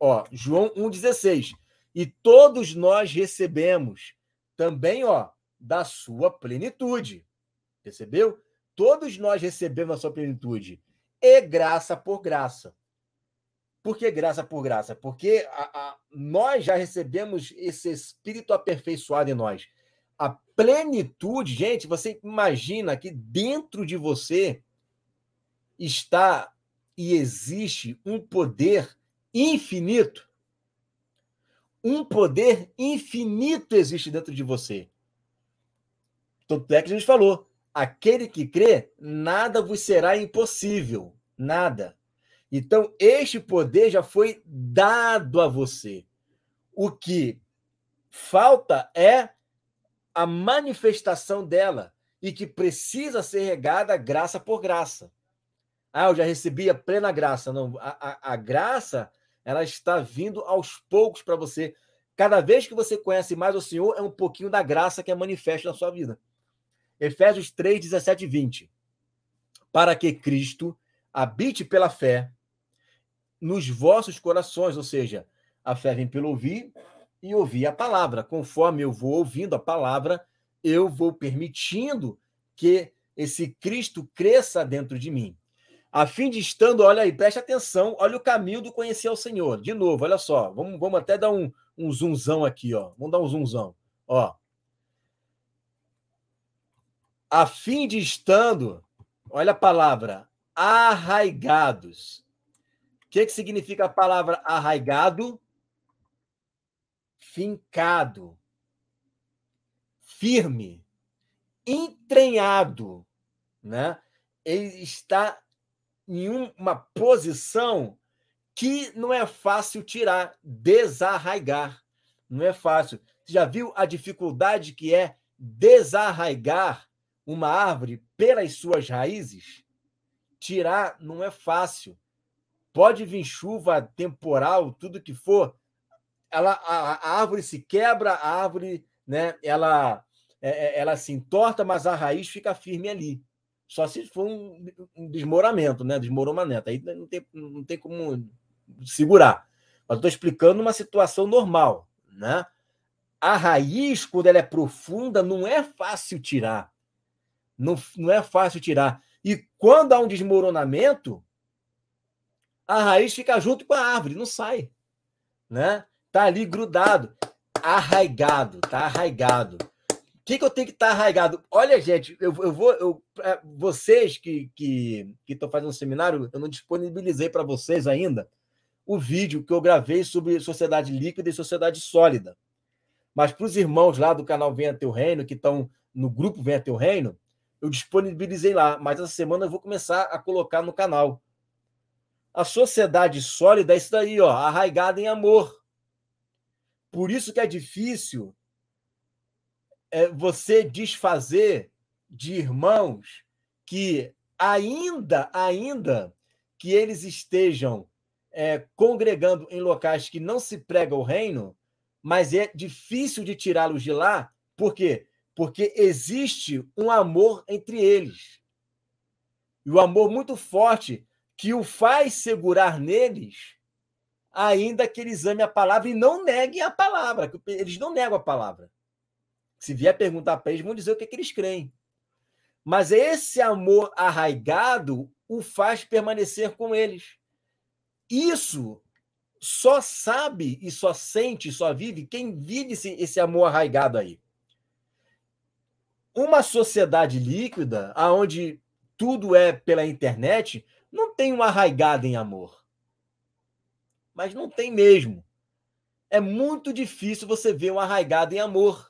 Ó, João 1,16. E todos nós recebemos também, ó, da sua plenitude. Percebeu? Todos nós recebemos a sua plenitude. E graça por graça. Por que graça por graça? Porque a, a, nós já recebemos esse Espírito aperfeiçoado em nós. A plenitude, gente, você imagina que dentro de você está e existe um poder infinito, um poder infinito existe dentro de você. Tanto é que a gente falou: aquele que crê, nada vos será impossível. Nada. Então, este poder já foi dado a você. O que falta é a manifestação dela e que precisa ser regada graça por graça. Ah, eu já recebi a plena graça. Não, a, a, a graça ela está vindo aos poucos para você. Cada vez que você conhece mais o Senhor, é um pouquinho da graça que é manifesta na sua vida. Efésios 3, 17 e 20. Para que Cristo habite pela fé nos vossos corações, ou seja, a fé vem pelo ouvir e ouvir a palavra. Conforme eu vou ouvindo a palavra, eu vou permitindo que esse Cristo cresça dentro de mim a fim de estando, olha aí, preste atenção, olha o caminho do conhecer ao Senhor. De novo, olha só, vamos, vamos até dar um, um zoomzão aqui, ó. Vamos dar um zoomzão, ó. A fim de estando, olha a palavra, arraigados. O que, que significa a palavra arraigado? Fincado, firme, Entrenhado. né? Ele está em uma posição que não é fácil tirar, desarraigar. Não é fácil. Você já viu a dificuldade que é desarraigar uma árvore pelas suas raízes? Tirar não é fácil. Pode vir chuva, temporal, tudo que for. Ela, a, a árvore se quebra, a árvore, né? Ela, é, é ela se entorta, mas a raiz fica firme ali. Só se for um, desmoronamento, né? desmoronamento, Aí não tem, não tem como segurar. Mas estou explicando uma situação normal, né? A raiz, quando ela é profunda, não é fácil tirar. Não, não é fácil tirar. E quando há um desmoronamento, a raiz fica junto com a árvore, não sai, né? Tá ali grudado, arraigado, tá arraigado que, que eu tenho que estar tá arraigado? Olha, gente, eu, eu vou. Eu, vocês que estão que, que fazendo um seminário, eu não disponibilizei para vocês ainda o vídeo que eu gravei sobre sociedade líquida e sociedade sólida. Mas para os irmãos lá do canal Venha Teu Reino, que estão no grupo Venha Teu Reino, eu disponibilizei lá. Mas essa semana eu vou começar a colocar no canal. A sociedade sólida é isso daí, ó, arraigada em amor. Por isso que é difícil é, você desfazer de irmãos que ainda, ainda que eles estejam é, congregando em locais que não se prega o reino, mas é difícil de tirá-los de lá, por quê? Porque existe um amor entre eles. E o um amor muito forte que o faz segurar neles, ainda que eles amem a palavra e não neguem a palavra, eles não negam a palavra se vier perguntar para eles, vão dizer o que, é que eles creem. Mas esse amor arraigado o faz permanecer com eles. Isso só sabe e só sente, só vive quem vive esse, esse amor arraigado aí. Uma sociedade líquida, aonde tudo é pela internet, não tem um arraigado em amor. Mas não tem mesmo. É muito difícil você ver um arraigado em amor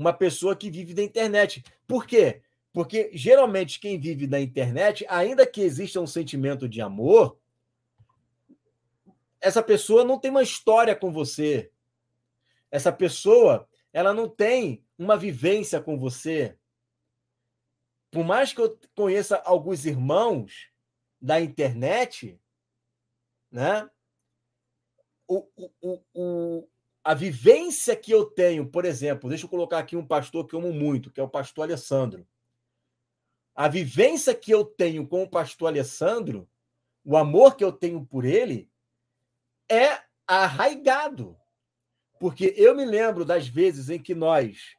uma pessoa que vive da internet. Por quê? Porque geralmente quem vive da internet, ainda que exista um sentimento de amor, essa pessoa não tem uma história com você. Essa pessoa, ela não tem uma vivência com você. Por mais que eu conheça alguns irmãos da internet, né? O, o, o, a vivência que eu tenho, por exemplo, deixa eu colocar aqui um pastor que eu amo muito, que é o pastor Alessandro. A vivência que eu tenho com o pastor Alessandro, o amor que eu tenho por ele, é arraigado. Porque eu me lembro das vezes em que nós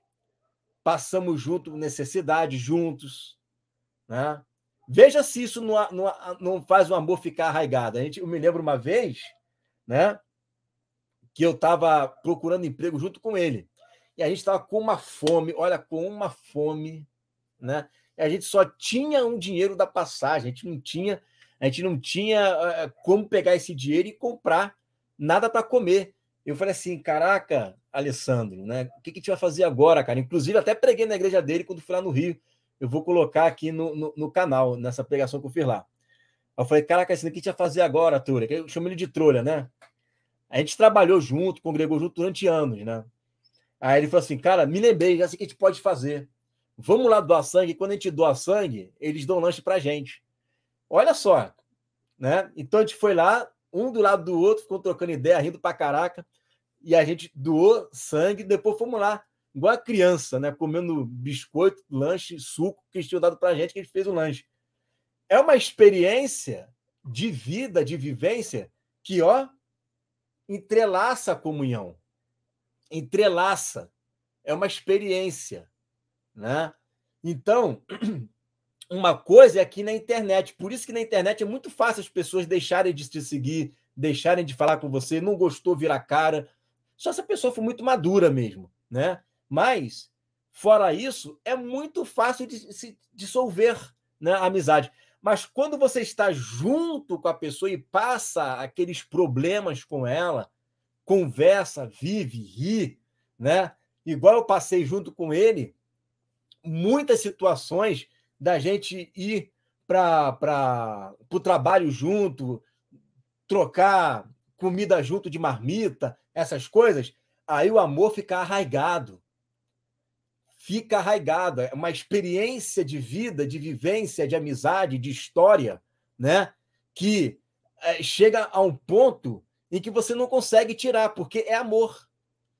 passamos junto necessidade, juntos. Né? Veja se isso não, não, não faz o amor ficar arraigado. A gente, eu me lembro uma vez, né? que eu estava procurando emprego junto com ele. E a gente estava com uma fome, olha, com uma fome, né? E a gente só tinha um dinheiro da passagem, a gente não tinha, a gente não tinha eh, como pegar esse dinheiro e comprar nada para comer. Eu falei assim, caraca, Alessandro, né? O que, que a gente vai fazer agora, cara? Inclusive, até preguei na igreja dele quando fui lá no Rio. Eu vou colocar aqui no, no, no canal, nessa pregação que eu fiz lá. Eu falei, caraca, assim, o que a gente vai fazer agora, Trulha? Eu chamo ele de trolha, né? A gente trabalhou junto, congregou junto durante anos, né? Aí ele falou assim, cara, me lembrei, já sei o que a gente pode fazer. Vamos lá doar sangue. Quando a gente doa sangue, eles dão lanche pra gente. Olha só, né? Então a gente foi lá, um do lado do outro, ficou trocando ideia, rindo pra caraca. E a gente doou sangue, depois fomos lá, igual a criança, né? Comendo biscoito, lanche, suco que eles tinham dado pra gente, que a gente fez o lanche. É uma experiência de vida, de vivência, que, ó, entrelaça a comunhão, entrelaça, é uma experiência, né? Então, uma coisa é aqui na internet, por isso que na internet é muito fácil as pessoas deixarem de te seguir, deixarem de falar com você, não gostou, virar cara, só se a pessoa for muito madura mesmo, né? Mas, fora isso, é muito fácil de se dissolver né, a amizade. Mas quando você está junto com a pessoa e passa aqueles problemas com ela, conversa, vive, ri, né? Igual eu passei junto com ele, muitas situações da gente ir para o trabalho junto, trocar comida junto de marmita, essas coisas, aí o amor fica arraigado fica arraigada, é uma experiência de vida, de vivência, de amizade, de história, né? Que é, chega a um ponto em que você não consegue tirar, porque é amor.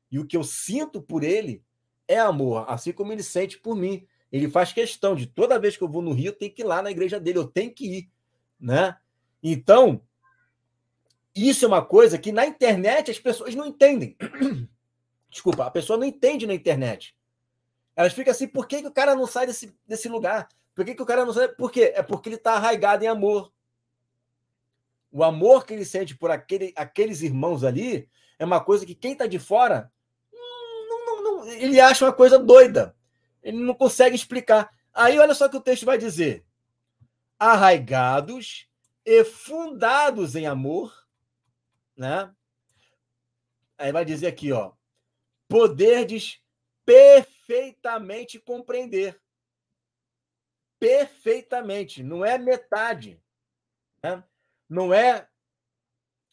E o que eu sinto por ele é amor, assim como ele sente por mim. Ele faz questão de toda vez que eu vou no Rio, tem que ir lá na igreja dele, eu tenho que ir, né? Então, isso é uma coisa que na internet as pessoas não entendem. Desculpa, a pessoa não entende na internet. Elas ficam assim, por que, que o cara não sai desse, desse lugar? Por que, que o cara não sai? Por quê? É porque ele está arraigado em amor. O amor que ele sente por aquele, aqueles irmãos ali é uma coisa que quem está de fora não, não, não, ele acha uma coisa doida. Ele não consegue explicar. Aí olha só o que o texto vai dizer: arraigados e fundados em amor, né? Aí vai dizer aqui, ó, poderdes perfeitos perfeitamente compreender. Perfeitamente. Não é metade. Né? Não é,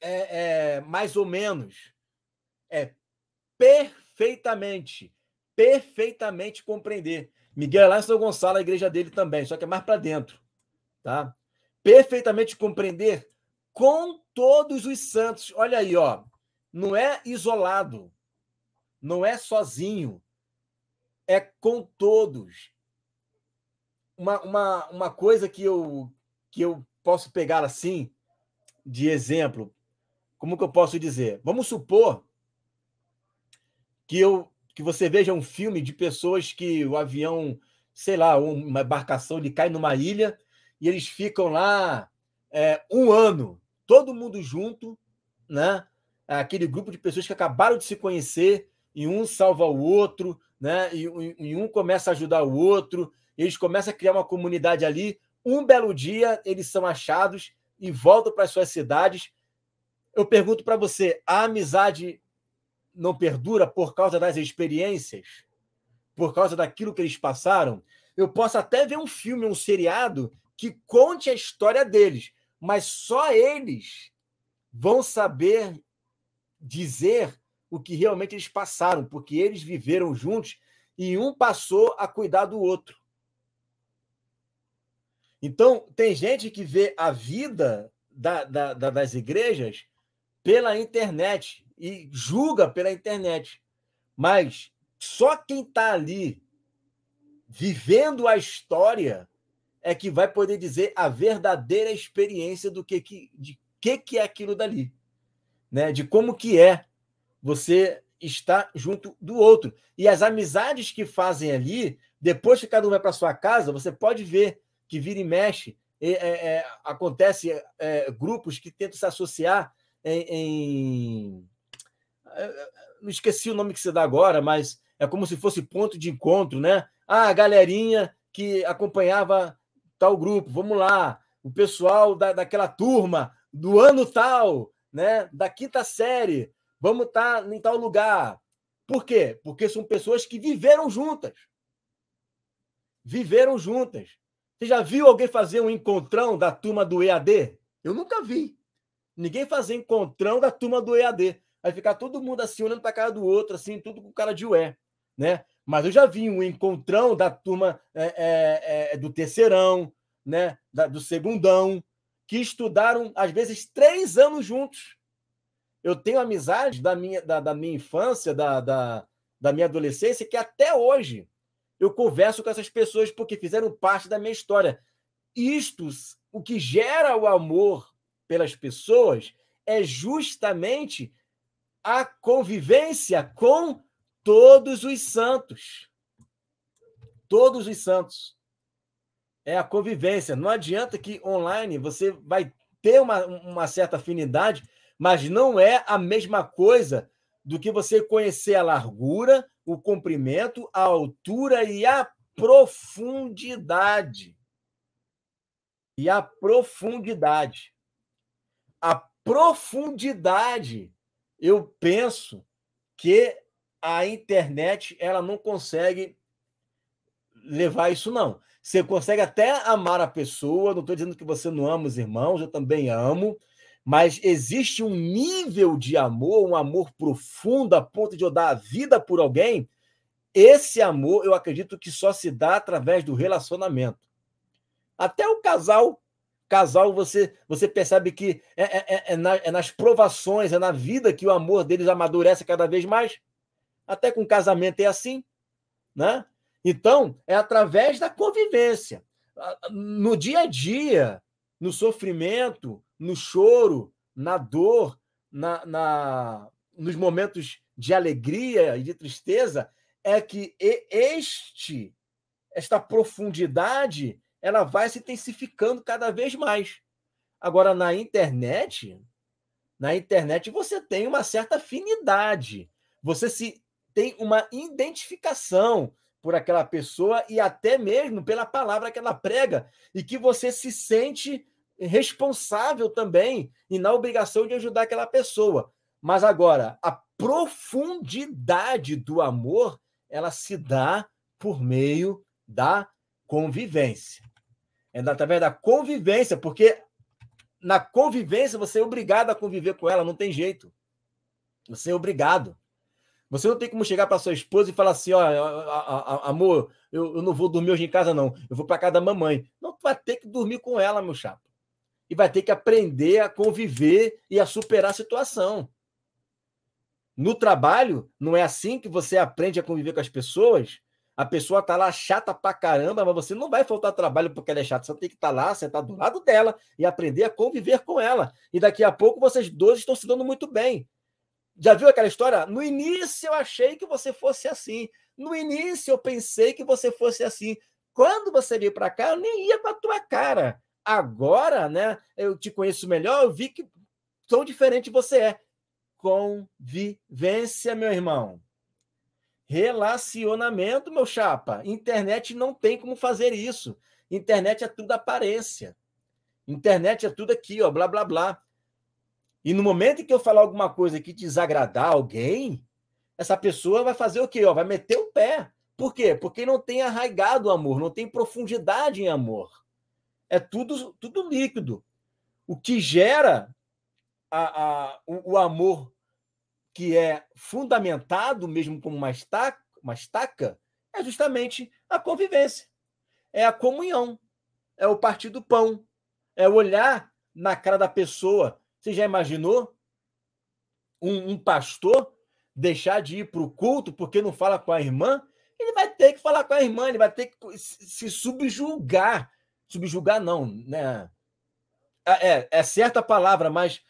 é, é mais ou menos. É perfeitamente. Perfeitamente compreender. Miguel lá em São Gonçalo, a igreja dele também, só que é mais para dentro. Tá? Perfeitamente compreender com todos os santos. Olha aí, ó. Não é isolado, não é sozinho, é com todos. Uma, uma, uma coisa que eu, que eu posso pegar assim, de exemplo, como que eu posso dizer? Vamos supor que eu que você veja um filme de pessoas que o avião, sei lá, uma embarcação ele cai numa ilha e eles ficam lá é, um ano, todo mundo junto, né? Aquele grupo de pessoas que acabaram de se conhecer e um salva o outro né? E, e um começa a ajudar o outro, eles começam a criar uma comunidade ali. Um belo dia eles são achados e voltam para suas cidades. Eu pergunto para você: a amizade não perdura por causa das experiências? Por causa daquilo que eles passaram? Eu posso até ver um filme, um seriado que conte a história deles, mas só eles vão saber dizer o que realmente eles passaram, porque eles viveram juntos e um passou a cuidar do outro. Então, tem gente que vê a vida da, da, da, das igrejas pela internet e julga pela internet. Mas só quem está ali vivendo a história é que vai poder dizer a verdadeira experiência do que, que de que, que é aquilo dali, né? De como que é você está junto do outro. E as amizades que fazem ali, depois que cada um vai para sua casa, você pode ver que vira e mexe. É, é, acontece é, grupos que tentam se associar em, em... É, não esqueci o nome que você dá agora, mas é como se fosse ponto de encontro, né? Ah, a galerinha que acompanhava tal grupo, vamos lá, o pessoal da, daquela turma, do ano tal, né? Da quinta série, vamos estar tá em tal lugar. Por quê? Porque são pessoas que viveram juntas. Viveram juntas. Você já viu alguém fazer um encontrão da turma do EAD? Eu nunca vi. Ninguém fazer encontrão da turma do EAD. Vai ficar todo mundo assim, olhando para a cara do outro, assim, tudo com cara de ué, né? Mas eu já vi um encontrão da turma é, é, é, do terceirão, né? Da, do segundão, que estudaram, às vezes, três anos juntos eu tenho amizades da minha, da, da minha infância, da, da, da minha adolescência, que até hoje eu converso com essas pessoas porque fizeram parte da minha história. Isto, o que gera o amor pelas pessoas, é justamente a convivência com todos os santos. Todos os santos. É a convivência. Não adianta que online você vai ter uma, uma certa afinidade, mas não é a mesma coisa do que você conhecer a largura, o comprimento, a altura e a profundidade. E a profundidade. A profundidade, eu penso que a internet ela não consegue levar isso, não. Você consegue até amar a pessoa, não estou dizendo que você não ama os irmãos, eu também amo, mas existe um nível de amor, um amor profundo a ponto de eu dar a vida por alguém. Esse amor, eu acredito que só se dá através do relacionamento. Até o casal, casal você você percebe que é, é, é, é na, é nas provações, é na vida que o amor deles amadurece cada vez mais. Até com casamento é assim, né? Então, é através da convivência. Ah, no dia a dia, no sofrimento, no choro, na dor, na, na nos momentos de alegria e de tristeza, é que este esta profundidade ela vai se intensificando cada vez mais. Agora na internet, na internet você tem uma certa afinidade, você se tem uma identificação, por aquela pessoa e até mesmo pela palavra que ela prega, e que você se sente responsável também e na obrigação de ajudar aquela pessoa. Mas agora, a profundidade do amor, ela se dá por meio da convivência. É através da convivência, porque na convivência você é obrigado a conviver com ela, não tem jeito. Você é obrigado. Você não tem como chegar para sua esposa e falar assim: ó, amor, eu, eu, não vou dormir hoje em casa, não. Eu vou para casa da mamãe. Não, tu vai ter que dormir com ela, meu chapa. E vai ter que aprender a conviver e a superar a situação. No trabalho, não é assim que você aprende a conviver com as pessoas. A pessoa tá lá chata pra caramba, mas você não vai faltar trabalho porque ela é chata. Você tem que estar tá lá, sentar do lado dela e aprender a conviver com ela. E daqui a pouco vocês dois estão se dando muito bem. Já viu aquela história? No início eu achei que você fosse assim. No início eu pensei que você fosse assim. Quando você veio para cá, eu nem ia com a tua cara. Agora, né, eu te conheço melhor, eu vi que tão diferente você é. Convivência, meu irmão. Relacionamento, meu chapa. Internet não tem como fazer isso. Internet é tudo aparência. Internet é tudo aqui, ó, blá blá blá. E no momento em que eu falar alguma coisa que desagradar alguém, essa pessoa vai fazer o quê? vai meter o pé. Por quê? Porque não tem arraigado o amor, não tem profundidade em amor. É tudo, tudo líquido. O que gera a, a, o, o, amor que é fundamentado, mesmo como uma estaca, uma estaca, é justamente a convivência. É a comunhão. É o partir do pão. É olhar na cara da pessoa você já imaginou um, um pastor deixar de ir para o culto porque não fala com a irmã? Ele vai ter que falar com a irmã, ele vai ter que se subjugar. Subjugar, não, né? É, é, é certa palavra, mas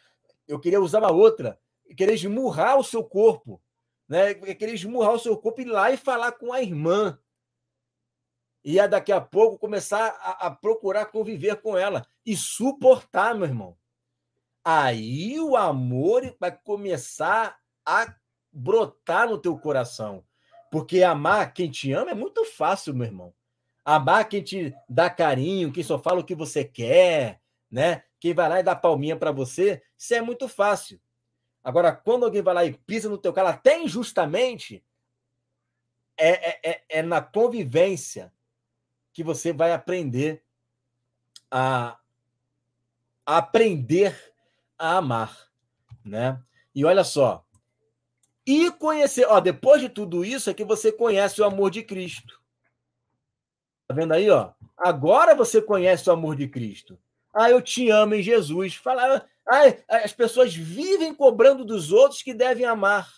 eu queria usar uma outra. Querer esmurrar o seu corpo, né? Querer esmurrar o seu corpo e ir lá e falar com a irmã e a daqui a pouco começar a, a, procurar conviver com ela e suportar, meu irmão aí o amor vai começar a brotar no teu coração. Porque amar quem te ama é muito fácil, meu irmão. Amar quem te dá carinho, quem só fala o que você quer, né? Quem vai lá e dá palminha para você, isso é muito fácil. Agora, quando alguém vai lá e pisa no teu carro, até injustamente, é, é, é, é na convivência que você vai aprender a, a aprender a amar, né? E olha só, e conhecer, ó, depois de tudo isso é que você conhece o amor de Cristo. Tá vendo aí, ó? Agora você conhece o amor de Cristo. Ah, eu te amo em Jesus. Falar, ah, as pessoas vivem cobrando dos outros que devem amar.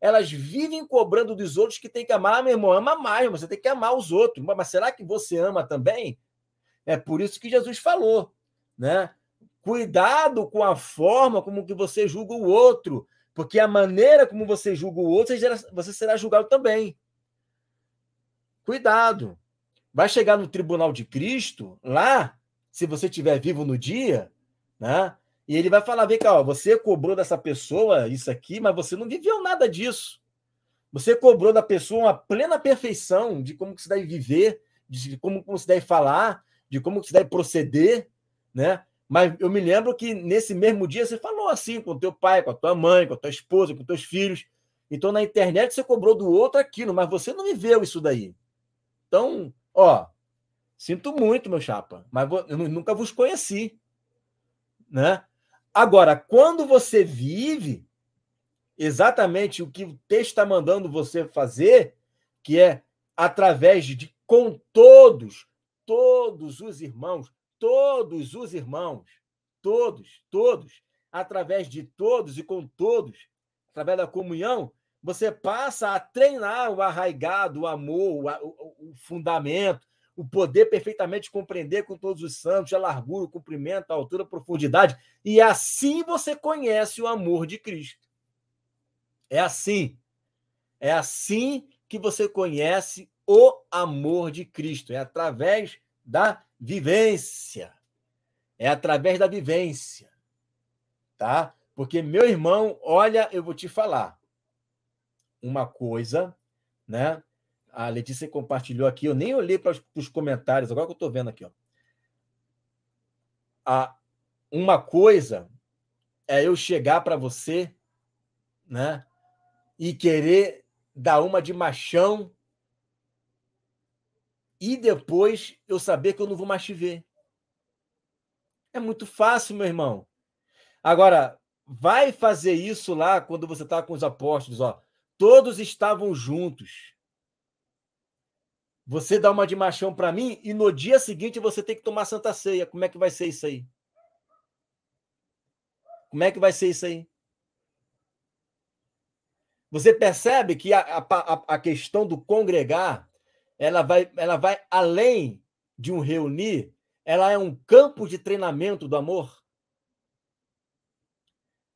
Elas vivem cobrando dos outros que tem que amar. Ah, meu irmão, ama mais, você tem que amar os outros. Mas será que você ama também? É por isso que Jesus falou, né? Cuidado com a forma como que você julga o outro, porque a maneira como você julga o outro, você será julgado também. Cuidado. Vai chegar no tribunal de Cristo, lá, se você estiver vivo no dia, né? E ele vai falar: vem cá, ó, você cobrou dessa pessoa isso aqui, mas você não viveu nada disso. Você cobrou da pessoa uma plena perfeição de como que deve viver, de como, você deve falar, de como que deve proceder, né? Mas eu me lembro que nesse mesmo dia você falou assim com teu pai, com a tua mãe, com a tua esposa, com teus filhos. Então na internet você cobrou do outro aquilo, mas você não viveu isso daí. Então, ó, sinto muito, meu chapa, mas eu nunca vos conheci, né? Agora, quando você vive exatamente o que o texto está mandando você fazer, que é através de com todos, todos os irmãos, todos os irmãos, todos, todos, através de todos e com todos, através da comunhão, você passa a treinar o arraigado, o amor, o, o fundamento, o poder perfeitamente compreender com todos os santos, a largura, o comprimento, a altura, a profundidade. E assim você conhece o amor de Cristo. É assim. É assim que você conhece o amor de Cristo. É através da vivência. É através da vivência. Tá? Porque, meu irmão, olha, eu vou te falar uma coisa, né? A Letícia compartilhou aqui, eu nem olhei para os comentários, agora que eu estou vendo aqui. Ó. A, uma coisa é eu chegar para você né, e querer dar uma de machão e depois eu saber que eu não vou mais te ver. É muito fácil, meu irmão. Agora, vai fazer isso lá quando você está com os apóstolos, ó. Todos estavam juntos. Você dá uma de machão para mim e no dia seguinte você tem que tomar santa ceia. Como é que vai ser isso aí? Como é que vai ser isso aí? Você percebe que a, a, a questão do congregar ela vai, ela vai além de um reunir, ela é um campo de treinamento do amor.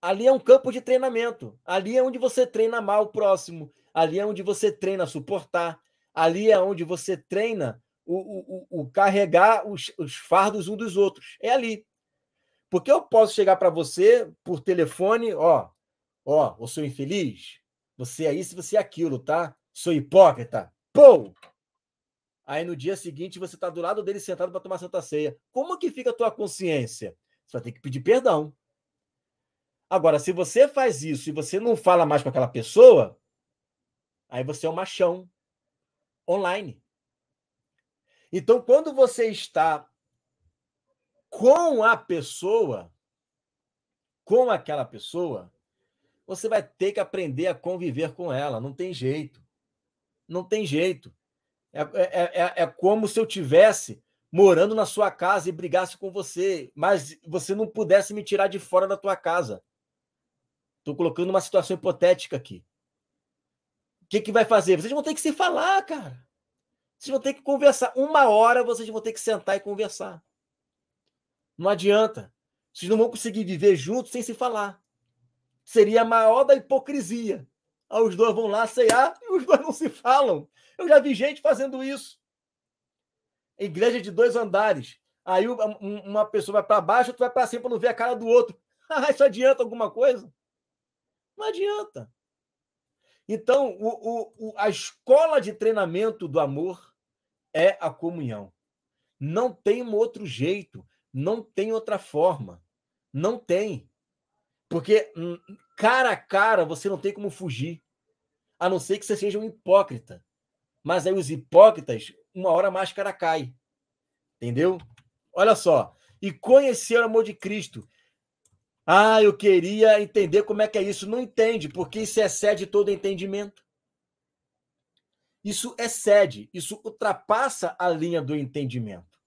Ali é um campo de treinamento. Ali é onde você treina amar o próximo. Ali é onde você treina suportar. Ali é onde você treina o, o, o carregar os, os fardos um dos outros. É ali. Porque eu posso chegar para você por telefone, ó, ó, eu sou infeliz, você é isso, você é aquilo, tá? Sou hipócrita. Pô! Aí no dia seguinte você está do lado dele sentado para tomar santa ceia. Como que fica a tua consciência? Você vai ter que pedir perdão. Agora, se você faz isso e você não fala mais com aquela pessoa, aí você é um machão online. Então, quando você está com a pessoa, com aquela pessoa, você vai ter que aprender a conviver com ela. Não tem jeito. Não tem jeito. É é, é, é, é, como se eu tivesse morando na sua casa e brigasse com você, mas você não pudesse me tirar de fora da tua casa. Estou colocando uma situação hipotética aqui. O que, que vai fazer? Vocês vão ter que se falar, cara. Vocês vão ter que conversar. Uma hora vocês vão ter que sentar e conversar. Não adianta. Vocês não vão conseguir viver juntos sem se falar. Seria a maior da hipocrisia. Aí ah, os dois vão lá ceiar e os dois não se falam. Eu já vi gente fazendo isso. Igreja de dois andares. Aí uma pessoa vai para baixo, tu vai para cima para não ver a cara do outro. Ah, isso adianta alguma coisa? Não adianta. Então, o, o, a escola de treinamento do amor é a comunhão. Não tem outro jeito, não tem outra forma. Não tem. Porque hum, cara a cara você não tem como fugir. A não ser que você seja um hipócrita. Mas aí os hipócritas, uma hora a máscara cai. Entendeu? Olha só. E conhecer o amor de Cristo. Ah, eu queria entender como é que é isso. Não entende, porque isso excede todo entendimento. Isso excede, isso ultrapassa a linha do entendimento.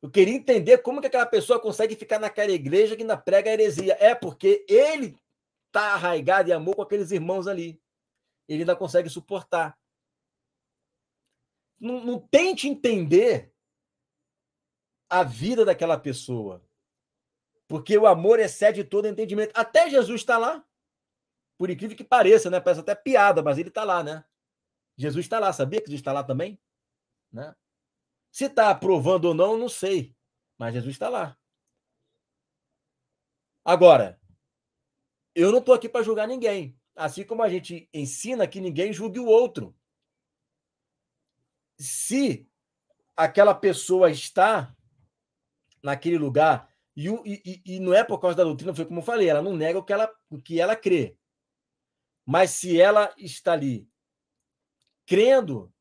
Eu queria entender como que aquela pessoa consegue ficar naquela igreja que ainda prega a heresia. É porque ele está arraigado em amor com aqueles irmãos ali. Ele ainda consegue suportar não, não tente entender a vida daquela pessoa. Porque o amor excede todo entendimento. Até Jesus está lá. Por incrível que pareça, né? Parece até piada, mas ele está lá, né? Jesus está lá. Sabia que Jesus está lá também? Né? Se está aprovando ou não, não sei. Mas Jesus está lá. Agora, eu não estou aqui para julgar ninguém. Assim como a gente ensina que ninguém julgue o outro se aquela pessoa está naquele lugar e, e, e, não é por causa da doutrina, foi como eu falei, ela não nega o que ela, o que ela crê. Mas se ela está ali crendo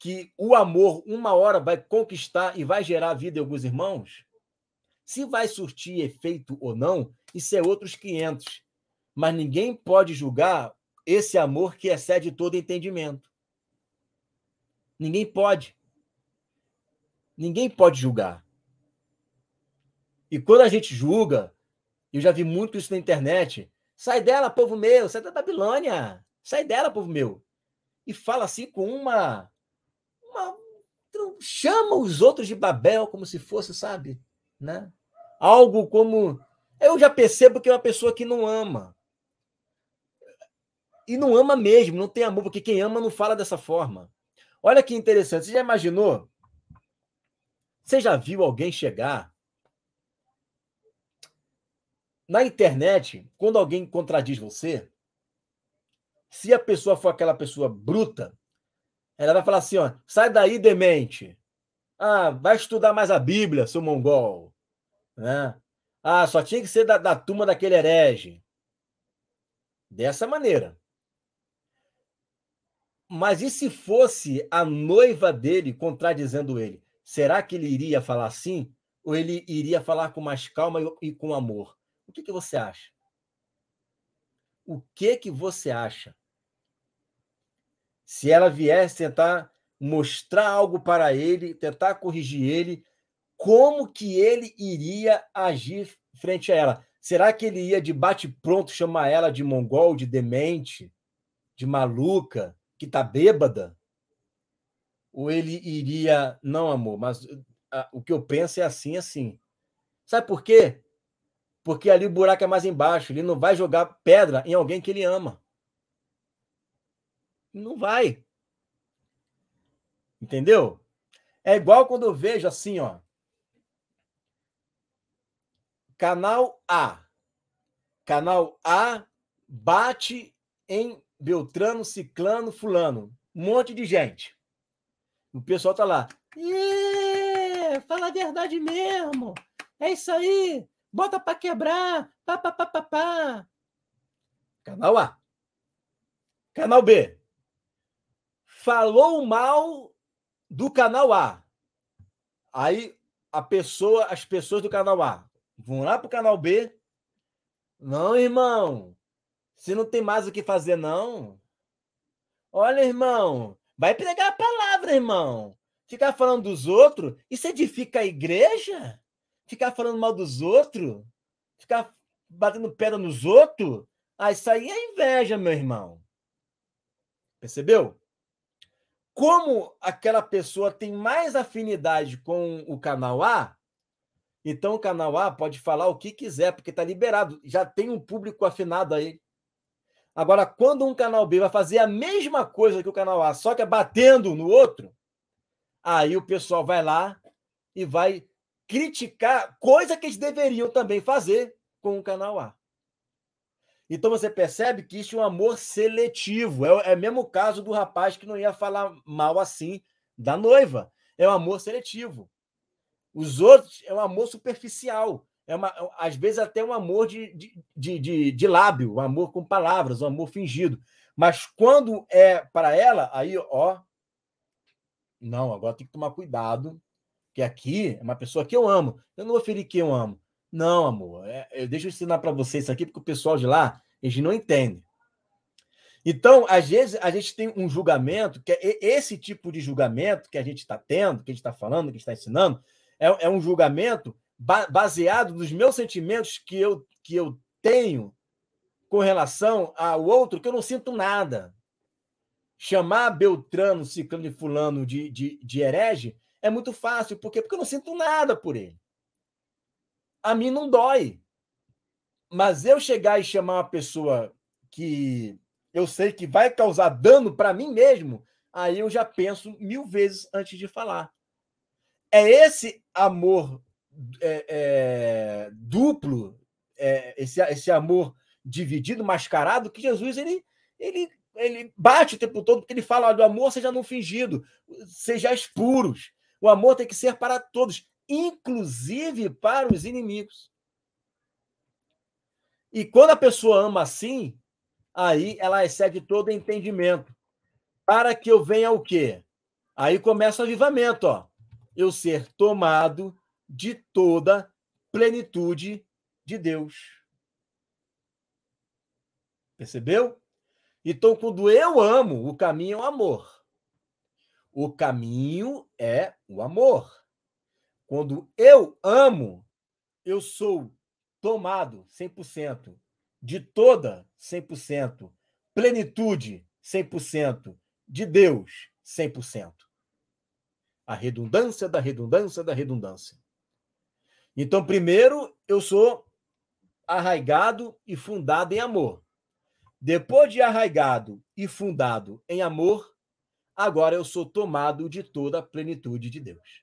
que o amor, uma hora, vai conquistar e vai gerar a vida em alguns irmãos, se vai surtir efeito ou não, isso é outros 500. Mas ninguém pode julgar esse amor que excede todo entendimento. Ninguém pode. Ninguém pode julgar. E quando a gente julga, eu já vi muito isso na internet. Sai dela, povo meu, sai da Babilônia. Sai dela, povo meu. E fala assim com uma, uma chama os outros de Babel como se fosse, sabe? Né? Algo como eu já percebo que é uma pessoa que não ama. E não ama mesmo, não tem amor, porque quem ama não fala dessa forma. Olha que interessante. Você já imaginou? Você já viu alguém chegar na internet, quando alguém contradiz você, se a pessoa for aquela pessoa bruta, ela vai falar assim, ó, sai daí, demente. Ah, vai estudar mais a Bíblia, seu mongol. Né? Ah, só tinha que ser da, da turma daquele herege. Dessa maneira. Mas e se fosse a noiva dele contradizendo ele? Será que ele iria falar sim? Ou ele iria falar com mais calma e com amor? O que, que você acha? O que que você acha? Se ela viesse tentar mostrar algo para ele, tentar corrigir ele, como que ele iria agir frente a ela? Será que ele ia de bate-pronto chamar ela de mongol, de demente, de maluca? que está bêbada, ou ele iria. Não, amor, mas a, ah, o que eu penso é assim, é assim. Sabe por quê? Porque ali o buraco é mais embaixo. Ele não vai jogar pedra em alguém que ele ama. Não vai. Entendeu? É igual quando eu vejo assim, ó. Canal A. Canal A bate em Beltrano, Ciclano, Fulano. Um monte de gente. O pessoal tá lá. fala a verdade mesmo. É isso aí. Bota para quebrar. Pá, pá, pá, pá, pá. Canal A. Canal B. Falou mal do canal A. Aí a pessoa, as pessoas do canal A vão lá pro canal B. Não, irmão. Se não tem mais o que fazer, não. Olha, irmão, vai pregar a palavra, irmão. Ficar falando dos outros, isso edifica a igreja? Ficar falando mal dos outros? Ficar batendo pedra nos outros? Ah, isso aí é inveja, meu irmão. Percebeu? Como aquela pessoa tem mais afinidade com o canal A, então o canal A pode falar o que quiser, porque está liberado. Já tem um público afinado aí. Agora, quando um canal B vai fazer a mesma coisa que o canal A, só que é batendo no outro, aí o pessoal vai lá e vai criticar coisa que eles deveriam também fazer com o canal A. Então você percebe que isso é um amor seletivo. É, é mesmo o caso do rapaz que não ia falar mal assim da noiva. É um amor seletivo. Os outros é um amor superficial é uma, é às vezes até um amor de, de, de, de, de lábio, um amor com palavras, um amor fingido. Mas quando é para ela, aí, ó, não, agora tem que tomar cuidado, que aqui é uma pessoa que eu amo. Eu não vou ferir que eu amo. Não, amor, é, eu, é, deixa eu ensinar para vocês isso aqui, porque o pessoal de lá, eles não entendem. Então, às vezes, a gente tem um julgamento, que é esse tipo de julgamento que a gente está tendo, que a gente está falando, que a gente está ensinando, é, é um julgamento baseado nos meus sentimentos que eu, que eu tenho com relação ao outro, que eu não sinto nada. Chamar Beltrano, Ciclano e Fulano de, de, de herege é muito fácil. Por quê? Porque eu não sinto nada por ele. A mim não dói. Mas eu chegar e chamar uma pessoa que eu sei que vai causar dano para mim mesmo, aí eu já penso mil vezes antes de falar. É esse amor é, é, duplo, é, esse, esse amor dividido, mascarado, que Jesus ele, ele, ele bate o tempo todo, porque ele fala: olha, o amor seja não fingido, sejais puros. O amor tem que ser para todos, inclusive para os inimigos. E quando a pessoa ama assim, aí ela excede todo entendimento. Para que eu venha o quê? Aí começa o avivamento, ó. Eu ser tomado de toda plenitude de Deus. Percebeu? Então, quando eu amo, o caminho é o amor. O caminho é o amor. Quando eu amo, eu sou tomado 100%, de toda 100%, plenitude 100%, de Deus 100%. A redundância da redundância da redundância. Então, primeiro, eu sou arraigado e fundado em amor. Depois de arraigado e fundado em amor, agora eu sou tomado de toda a plenitude de Deus.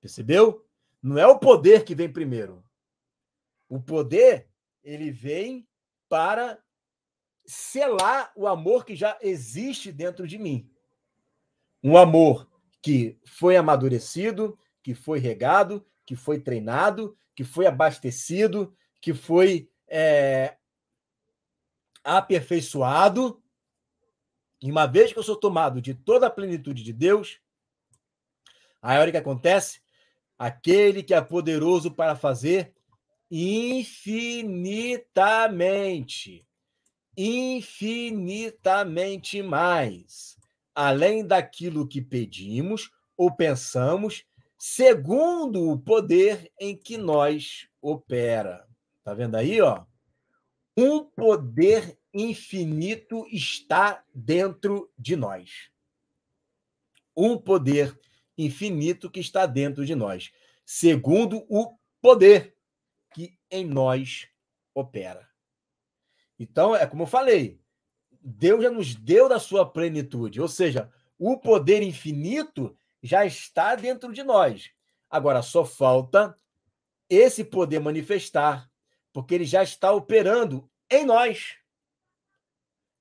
Percebeu? Não é o poder que vem primeiro. O poder, ele vem para selar o amor que já existe dentro de mim. Um amor que foi amadurecido, que foi regado, que foi treinado, que foi abastecido, que foi é, aperfeiçoado. E uma vez que eu sou tomado de toda a plenitude de Deus, aí é o que acontece, aquele que é poderoso para fazer infinitamente, infinitamente mais, além daquilo que pedimos ou pensamos, segundo o poder em que nós opera. Tá vendo aí, ó? Um poder infinito está dentro de nós. Um poder infinito que está dentro de nós, segundo o poder que em nós opera. Então, é como eu falei, Deus já nos deu da sua plenitude, ou seja, o poder infinito já está dentro de nós. Agora, só falta esse poder manifestar, porque ele já está operando em nós.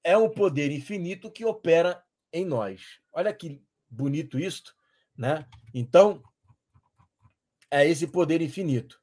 É um poder infinito que opera em nós. Olha que bonito isto, né? Então, é esse poder infinito.